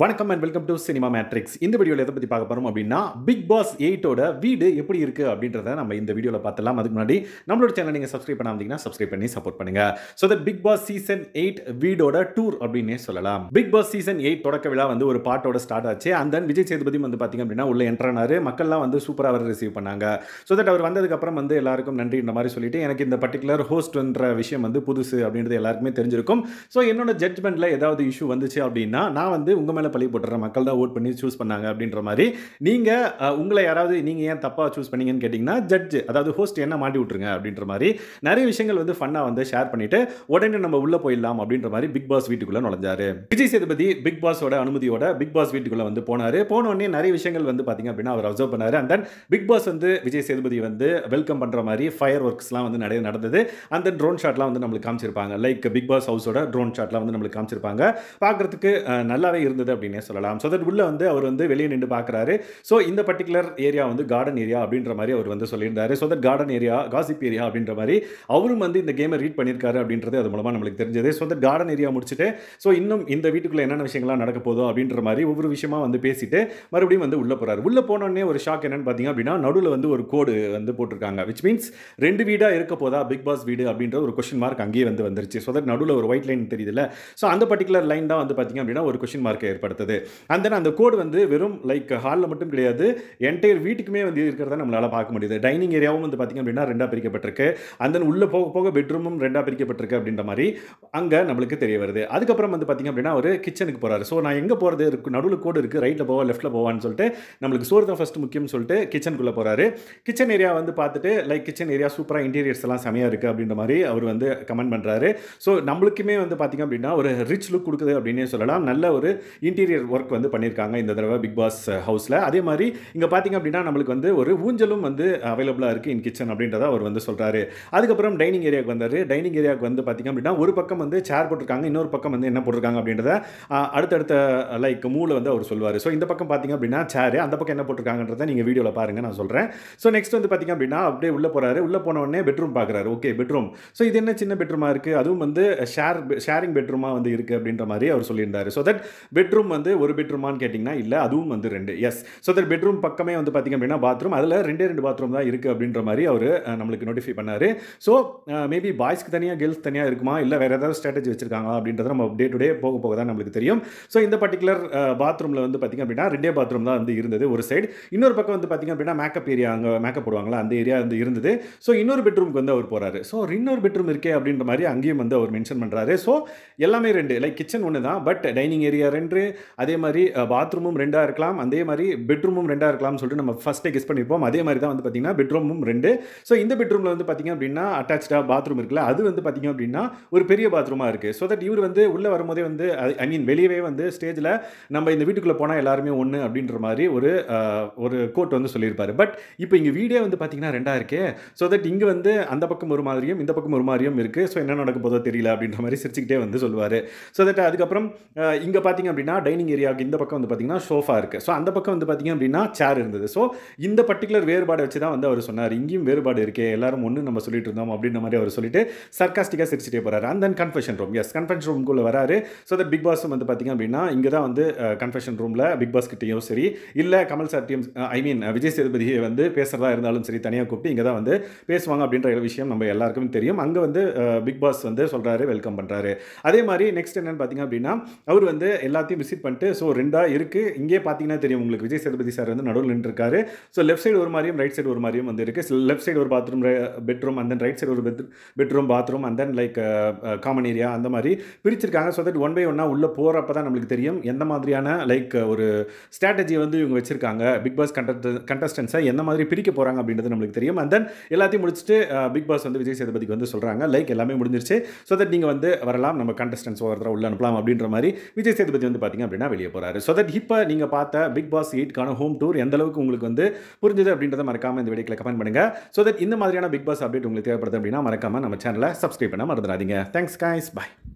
வணக்கம் and welcome to Cinema Matrix இந்த வீடியோவில் எதை பற்றி பார்க்க போகிறோம் அப்படின்னா பிக் பாஸ் எயிட்டோட வீடு எப்படி இருக்குது அப்படின்றத நம்ம இந்த வீடியோவில் பார்த்துலாம் அதுக்கு முன்னாடி நம்மளோட சேனல் நீங்கள் சப்ஸ்கிரைப் பண்ணாமதிங்கன்னா சப்ஸ்கிரைப் பண்ணி சப்போர்ட் பண்ணுங்கள் so the Bigg Boss season eight வீடோட டூர் அப்படின்னே சொல்லலாம் பிக் பாஸ் சீசன் எயிட் தொடக்க விழா வந்து ஒரு பாட்டோட ஸ்டார்ட் ஆச்சு அண்ட் தென் விஜய் சேதுபதி வந்து பார்த்திங்க அப்படின்னா உள்ள என்ட்ரானார் மக்கள்லாம் வந்து சூப்பராக அவர் ரிசீவ் பண்ணாங்க ஸோ தட் அவர் வந்ததுக்கப்புறம் வந்து எல்லாருக்கும் நன்றின்ற மாதிரி சொல்லிட்டு எனக்கு இந்த பர்டிகுலர் ஹோஸ்ட்ன்ற விஷயம் வந்து புதுசு அப்படின்றது எல்லாருக்குமே தெரிஞ்சிருக்கும் ஸோ என்னோட ஜட்மெண்ட்டில் ஏதாவது இஷ்யூ வந்துச்சு அப்படின்னா நான் வந்து உங்கள் மேலே பழி போட்டுற மக்கள் தான் ஓட் பண்ணி சூஸ் பண்ணாங்க அப்படின்ற மாதிரி நீங்கள் உங்களை யாராவது நீங்கள் ஏன் தப்பாக சூஸ் பண்ணீங்கன்னு கேட்டிங்கன்னா ஜட்ஜு அதாவது ஹோஸ்ட் என்ன மாட்டி விட்ருங்க அப்படின்ற மாதிரி நிறைய விஷயங்கள் வந்து ஃபன்னாக வந்து ஷேர் பண்ணிவிட்டு உடனே நம்ம உள்ளே போயிடலாம் அப்படின்ற மாதிரி பிக் பாஸ் வீட்டுக்குள்ளே நுழைஞ்சாரு விஜய் சேதுபதி பிக் பாஸோட அனுமதியோட பிக் பாஸ் வீட்டுக்குள்ளே வந்து போனார் போனோடனே நிறைய விஷயங்கள் வந்து பார்த்திங்க அப்படின்னா அவர் அப்சர்வ் பண்ணார் அண்ட் தென் பிக் பாஸ் வந்து விஜய் சேதுபதி வந்து வெல்கம் பண்ணுற மாதிரி ஃபயர் ஒர்க்ஸ்லாம் வந்து நிறைய நடந்தது அந்த ட்ரோன் ஷாட்லாம் வந்து நம்மளுக்கு காமிச்சிருப்பாங்க லைக் பிக் பாஸ் ஹவுஸோட ட்ரோன் ஷாட்லாம் வந்து நம்மளுக்கு காமிச்சிருப்பாங்க பார்க்குறதுக்கு நல்லாவே இருந்தது அப்படின்னே சொல்லலாம் ஸோ தட் உள்ளே வந்து அவர் வந்து வெளியே நின்று பார்க்குறாரு ஸோ இந்த பர்டிகுலர் ஏரியா வந்து கார்டன் ஏரியா அப்படின்ற மாதிரி அவர் வந்து சொல்லியிருந்தாரு so that garden area gossip area அப்படின்ற மாதிரி அவரும் வந்து இந்த கேமை ரீட் பண்ணியிருக்காரு அப்படின்றது அது மூலமாக நம்மளுக்கு தெரிஞ்சது ஸோ தட் கார்டன் ஏரியா முடிச்சுட்டு ஸோ இன்னும் இந்த வீட்டுக்குள்ளே என்னென்ன விஷயங்கள்லாம் நடக்க போதோ அப்படின்ற மாதிரி ஒவ்வொரு விஷயமா வந்து பேசிட்டு மறுபடியும் வந்து உள்ளே போகிறாரு உள்ளே போனோடனே ஒரு ஷாக் என்னென்னு பார்த்தீங்க அப்படின்னா நடுவில் வந்து ஒரு கோடு வந்து போட்டிருக்காங்க விச் மீன்ஸ் ரெண்டு வீடாக இருக்க போதா பிக் பாஸ் வீடு அப்படின்ற ஒரு கொஷின் மார்க் அங்கேயே வந்து வந்துருச்சு ஸோ தட் நடுவில் ஒரு ஒயிட் லைன் தெரியுதுல்ல ஸோ அந்த பர்டிகுலர் லைன் தான் வந்து பார்த்தீங்க அப்படின்னா ஒரு கொஷின் மார்க்கை ஏற்படுத்துது அந்த தென் அந்த கோடு வந்து வெறும் லைக் ஹாலில் மட்டும் கிடையாது என்டையர் வீட்டுக்குமே வந்து இருக்கிறத நம்மளால் பார்க்க முடியுது டைனிங் ஏரியாவும் வந்து பார்த்திங்க அப்படின்னா ரெண்டாக பிரிக்கப்பட்டிருக்கு அந்த தென் உள்ளே போக போக பெட்ரூமும் ரெண்டாக பிரிக்கப்பட்டிருக்கு அப்படின்ற மாதிரி அங்கே நம்மளுக்கு தெரிய வருது அதுக்கப்புறம் வந்து பார்த்திங்க அப்படின்னா ஒரு கிச்சனுக்கு போகிறாரு ஸோ நான் எங்கே போகிறது இருக்கு நடுவில் கோடு இருக்குது ரைட்டில் போவா லெஃப்ட்டில் போவான்னு சொல்லிட்டு நம்மளுக்கு சோறு தான் ஃபஸ்ட்டு முக்கியம்னு சொல்லிட்டு கிச்சனுக்குள்ளே போகிறாரு கிச்சன் ஏரியா வந்து பார்த்துட்டு லைக் கிச்சன் ஏரியா சூப்பராக இன்டீரியர்ஸ் எல்லாம் செமையாக இருக்குது அப்படின்ற மாதிரி அவர் வந்து கமெண்ட் பண்ணுறாரு ஸோ நம்மளுக்குமே வந்து பார்த்திங்க அப்படின்னா ஒரு ரிச் லுக் கொடுக்குது அப்படின்னே சொல்லலாம் நல்ல ஒரு இன்டீரியர் ஒர்க் வந்து பண்ணியிருக்காங்க இந்த தடவை பிக் பாஸ் ஹவுஸில் அதே மாதிரி இங்கே பார்த்திங்க அப்படின்னா நம்மளுக்கு வந்து ஒரு ஊஞ்சலும் வந்து அவைலபிளாக இருக்குது இன் கிச்சன் அப்படின்றத அவர் வந்து சொல்கிறாரு அதுக்கப்புறம் டைனிங் ஏரியாவுக்கு வந்தார் டைனிங் ஏரியாவுக்கு வந்து பார்த்திங்க அப்படின்னா ஒரு பக்கம் வந்து சேர் போட்டிருக்காங்க இன்னொரு பக்கம் வந்து என்ன போட்டிருக்காங்க அப்படின்றத அடுத்தடுத்த uh, லைக் மூளை வந்து அவர் சொல்லுவார் ஸோ இந்த பக்கம் பார்த்திங்க அப்படின்னா சேரு அந்த பக்கம் என்ன போட்டிருக்காங்கன்றத நீங்கள் வீடியோவில் பாருங்கள் நான் சொல்கிறேன் ஸோ நெக்ஸ்ட் வந்து பார்த்திங்க அப்படின்னா அப்படியே உள்ளே போகிறாரு உள்ளே போனவொடனே பெட்ரூம் பார்க்குறாரு ஓகே பெட்ரூம் ஸோ இது என்ன சின்ன பெட்ரூமாக இருக்குது அதுவும் வந்து ஷேர் ஷேரிங் பெட்ரூமாக வந்து இருக்குது அப்படின்ற மாதிரி அவர் சொல்லியிருந்தார் ஸோ தட் பெட்ரூம் பெட்ரூம் வந்து ஒரு பெட்ரூமான்னு கேட்டிங்கன்னா இல்லை அதுவும் வந்து ரெண்டு எஸ் ஸோ தட் பெட்ரூம் பக்கமே வந்து பார்த்திங்க அப்படின்னா பாத்ரூம் அதில் ரெண்டே ரெண்டு பாத்ரூம் தான் இருக்குது அப்படின்ற மாதிரி அவர் நம்மளுக்கு நோட்டிஃபை பண்ணார் ஸோ மேபி பாய்ஸ்க்கு தனியாக கேர்ள்ஸ் தனியாக இருக்குமா இல்லை வேறு ஏதாவது ஸ்ட்ராட்டஜி வச்சிருக்காங்களா அப்படின்றத நம்ம டே டு டே போக போக தான் நம்மளுக்கு தெரியும் ஸோ இந்த பர்டிகுலர் பாத்ரூமில் வந்து பார்த்திங்க அப்படின்னா ரெண்டே பாத்ரூம் தான் வந்து இருந்தது ஒரு சைடு இன்னொரு பக்கம் வந்து பார்த்திங்க அப்படின்னா மேக்கப் ஏரியா அங்கே மேக்கப் போடுவாங்களா அந்த ஏரியா வந்து இருந்தது ஸோ இன்னொரு பெட்ரூமுக்கு வந்து அவர் போகிறாரு ஸோ இன்னொரு பெட்ரூம் இருக்கே அப்படின்ற மாதிரி அங்கேயும் வந்து அவர் மென்ஷன் பண்ணுறாரு ஸோ எல்லாமே ரெண்டு லைக் கிச்சன் ஒன்று தான் பட் டைனிங் ஏரியா ரெண்டு அதே மாதிரி பாத்ரூமும் ரெண்டாக இருக்கலாம் அதே மாதிரி பெட்ரூமும் ரெண்டாக இருக்கலாம்னு சொல்லிட்டு நம்ம ஃபஸ்ட்டே கெஸ் பண்ணியிருப்போம் அதே மாதிரி தான் வந்து பார்த்திங்கன்னா பெட்ரூமும் ரெண்டு ஸோ இந்த பெட்ரூமில் வந்து பார்த்திங்க அப்படின்னா அட்டாச்சாக பாத்ரூம் இருக்குல்ல அது வந்து பார்த்திங்க அப்படின்னா ஒரு பெரிய பாத்ரூமாக இருக்குது ஸோ தட் இவர் வந்து உள்ளே வரும்போதே வந்து ஐ மீன் வெளியவே வந்து ஸ்டேஜில் நம்ம இந்த வீட்டுக்குள்ளே போனால் எல்லாருமே ஒன்று அப்படின்ற மாதிரி ஒரு ஒரு கோட் வந்து சொல்லியிருப்பார் பட் இப்போ இங்கே வீடே வந்து பார்த்திங்கன்னா ரெண்டாக இருக்கே ஸோ தட் இங்கே வந்து அந்த பக்கம் ஒரு மாதிரியும் இந்த பக்கம் ஒரு மாதிரியும் இருக்குது ஸோ என்ன நடக்க போதோ தெரியல அப்படின்ற மாதிரி சிரிச்சுக்கிட்டே வந்து சொல்லுவார் ஸோ தட் அதுக்கப்புறம் இங்கே பார்த்திங்க அப்படின்னா டைனிங் ஏரியாவுக்கு இந்த பக்கம் வந்து பார்த்திங்கன்னா ஷோஃபா இருக்குது ஸோ அந்த பக்கம் வந்து பார்த்திங்க அப்படின்னா சேர் இருந்தது ஸோ இந்த பர்டிகுலர் வேறுபாடு வச்சு தான் வந்து அவர் சொன்னார் இங்கேயும் வேறுபாடு இருக்கே எல்லாரும் ஒன்று நம்ம சொல்லிட்டு இருந்தோம் அப்படின்ற மாதிரி அவர் சொல்லிட்டு சர்க்காஸ்டிக்காக சிரிச்சிட்டே போகிறாரு and then confession room yes confession ரூம்குள்ளே வராரு ஸோ அந்த பிக் பாஸும் வந்து பார்த்திங்க அப்படின்னா இங்கே தான் வந்து கன்ஃபெஷன் ரூமில் பிக் பாஸ் கிட்டேயும் சரி இல்லை கமல் சார்டியும் ஐ மீன் விஜய் சேதுபதியை வந்து பேசுகிறதா இருந்தாலும் சரி தனியாக கூப்பிட்டு இங்கே தான் வந்து பேசுவாங்க அப்படின்ற விஷயம் நம்ம எல்லாருக்குமே தெரியும் அங்கே வந்து பிக் பாஸ் வந்து சொல்கிறாரு வெல்கம் பண்ணுறாரு அதே மாதிரி நெக்ஸ்ட் என்னென்னு பார்த்திங்க அப்படின்னா அவர் வந்து எல்லாத்தையும் விசிட் பண்ணிட்டு ஸோ ரெண்டாக இருக்குது இங்கே பார்த்தீங்கன்னா தெரியும் உங்களுக்கு விஜய் சேதுபதி சார் வந்து நடுவில் நின்றுருக்காரு ஸோ லெஃப்ட் சைடு ஒரு மாதிரியும் ரைட் சைடு ஒரு மாதிரியும் வந்து இருக்குது லெஃப்ட் சைடு ஒரு bathroom bedroom and then right side ஒரு bed bedroom bathroom and then like common area அந்த மாதிரி பிரிச்சிருக்காங்க ஸோ தட் ஒன் பை ஒன்னாக உள்ளே போகிறப்ப தான் நம்மளுக்கு தெரியும் எந்த மாதிரியான லைக் uh, ஒரு ஸ்ட்ராட்டஜி வந்து இவங்க வச்சுருக்காங்க பிக் பாஸ் கண்டஸ்ட் கண்டஸ்டன்ஸை எந்த மாதிரி பிரிக்க போகிறாங்க அப்படின்றது நம்மளுக்கு தெரியும் அண்ட் தென் எல்லாத்தையும் முடிச்சுட்டு பிக் uh, பாஸ் வந்து விஜய் சேதுபதிக்கு வந்து சொல்கிறாங்க லைக் எல்லாமே முடிஞ்சிருச்சு ஸோ தட் நீங்கள் வந்து வரலாம் நம்ம கண்டஸ்டன்ஸ் ஒருத்தர உள்ள அனுப்பலாம் அப்படின்ற மாதிரி விஜய் சேதுபதி வந்து பார்த்தீங்கன்னா பார்த்தீங்க அப்படின்னா வெளியே போகிறாரு ஸோ தட் இப்போ நீங்கள் பார்த்த பிக் பாஸ் எயிட்கான ஹோம் டூர் எந்த அளவுக்கு உங்களுக்கு வந்து புரிஞ்சுது அப்படின்றத மறக்காமல் இந்த வீடியோ கமெண்ட் பண்ணுங்கள் ஸோ தட் இந்த மாதிரியான பிக் பாஸ் அப்டேட் உங்களுக்கு தேவைப்படுது அப்படின்னா மறக்காமல் நம்ம சேனலை சப்ஸ்கிரைப் பண்ண மறந்துடாதீங்க தேங்க்ஸ் காய்ஸ் பாய்